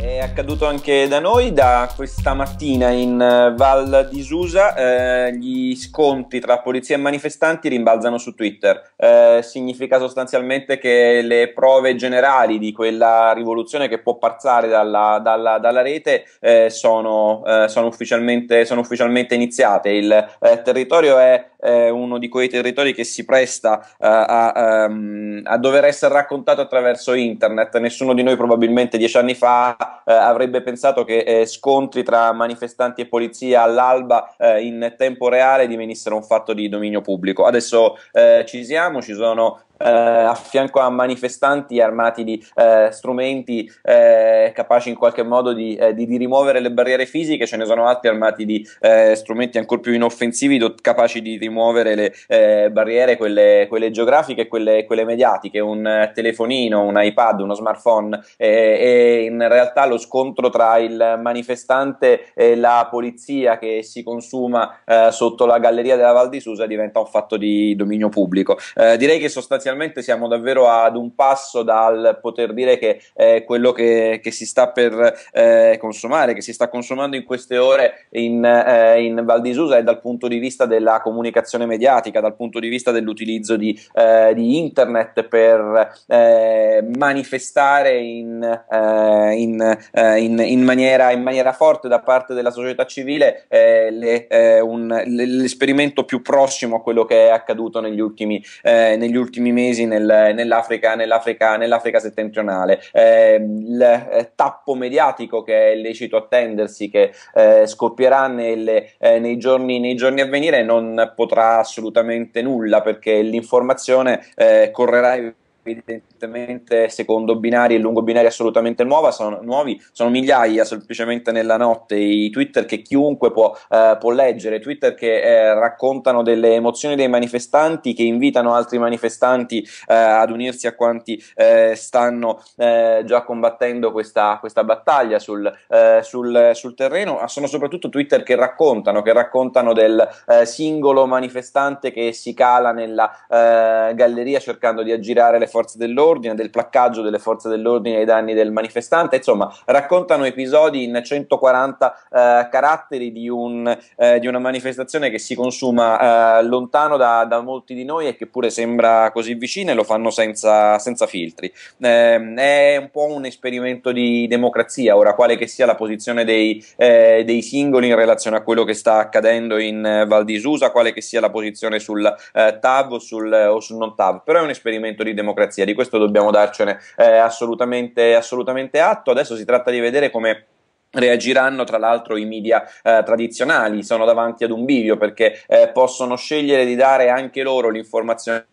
È accaduto anche da noi, da questa mattina in eh, Val di Susa eh, gli scontri tra polizia e manifestanti rimbalzano su Twitter. Eh, significa sostanzialmente che le prove generali di quella rivoluzione che può parzare dalla, dalla, dalla rete eh, sono, eh, sono, ufficialmente, sono, ufficialmente, iniziate. Il eh, territorio è eh, uno di quei territori che si presta eh, a, um, a, dover essere raccontato attraverso internet. Nessuno di noi probabilmente dieci anni fa eh, avrebbe pensato che eh, scontri tra manifestanti e polizia all'alba eh, in tempo reale divenissero un fatto di dominio pubblico. Adesso eh, ci siamo, ci sono eh, a fianco a manifestanti armati di eh, strumenti eh, capaci in qualche modo di, di, di, rimuovere le barriere fisiche, ce ne sono altri armati di strumenti ancora più inoffensivi do- capaci di rimuovere rimuovere le eh, barriere, quelle, quelle geografiche e quelle, quelle, mediatiche. Un eh, telefonino, un iPad, uno smartphone eh, e in realtà lo scontro tra il manifestante e la polizia che si consuma eh, sotto la galleria della Val di Susa diventa un fatto di dominio pubblico. direi che sostanzialmente siamo davvero ad un passo dal poter dire che eh, quello che, che, si sta per eh, consumare, che si sta consumando in queste ore in, eh, in Val di Susa è dal punto di vista della comunicazione comunicazione mediatica, dal punto di vista dell'utilizzo di, eh, di internet per eh, manifestare in, eh, in, eh, in, in, maniera, in maniera forte da parte della società civile eh, le, eh, un, l'esperimento più prossimo a quello che è accaduto negli ultimi, eh, negli ultimi mesi nel, nell'Africa, nell'Africa, nell'Africa settentrionale. il tappo mediatico che è lecito attendersi che eh, scoppierà nelle, nei, giorni, nei giorni a venire non potrà potrà assolutamente nulla perché l'informazione eh, correrà evidentemente secondo binari e lungo binari assolutamente nuova, sono, nuovi, sono migliaia semplicemente nella notte i Twitter che chiunque può, eh, può leggere, Twitter che eh, raccontano delle emozioni dei manifestanti, che invitano altri manifestanti eh, ad unirsi a quanti eh, stanno eh, già combattendo questa, questa battaglia sul, eh, sul, sul, terreno, ah, sono soprattutto Twitter che raccontano, che raccontano del singolo manifestante che si cala nella galleria cercando di aggirare le forze forze dell'ordine, del placcaggio delle forze dell'ordine ai danni del manifestante, insomma raccontano episodi in 140 eh, caratteri di, un, eh, di, una manifestazione che si consuma eh, lontano da, da, molti di noi e che pure sembra così vicina e lo fanno senza, senza filtri. Ehm, è un po' un esperimento di democrazia, ora quale che sia la posizione dei, eh, dei singoli in relazione a quello che sta accadendo in eh, Val di Susa, quale che sia la posizione sul eh, TAV o sul, o sul non TAV, però è un esperimento di democrazia democrazia, di questo dobbiamo darcene eh, assolutamente, assolutamente atto. Adesso si tratta di vedere come reagiranno tra l'altro i media eh, tradizionali, sono davanti ad un bivio perché eh, possono scegliere di dare anche loro l'informazione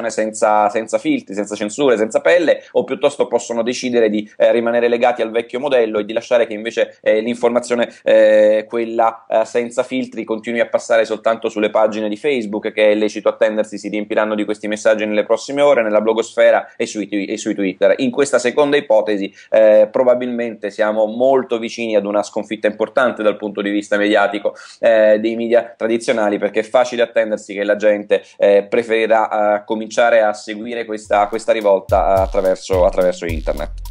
un'espressione senza, senza, filtri, senza censure, senza pelle, o piuttosto possono decidere di eh, rimanere legati al vecchio modello e di lasciare che invece eh, l'informazione, eh, quella eh, senza filtri, continui a passare soltanto sulle pagine di Facebook, che è lecito attendersi si riempiranno di questi messaggi nelle prossime ore, nella blogosfera e sui, e sui Twitter. In questa seconda ipotesi, eh, probabilmente siamo molto vicini ad una sconfitta importante dal punto di vista mediatico eh, dei media tradizionali, perché è facile attendersi che la gente preferirà cominciare cominciare a seguire questa, questa rivolta eh, attraverso, attraverso internet.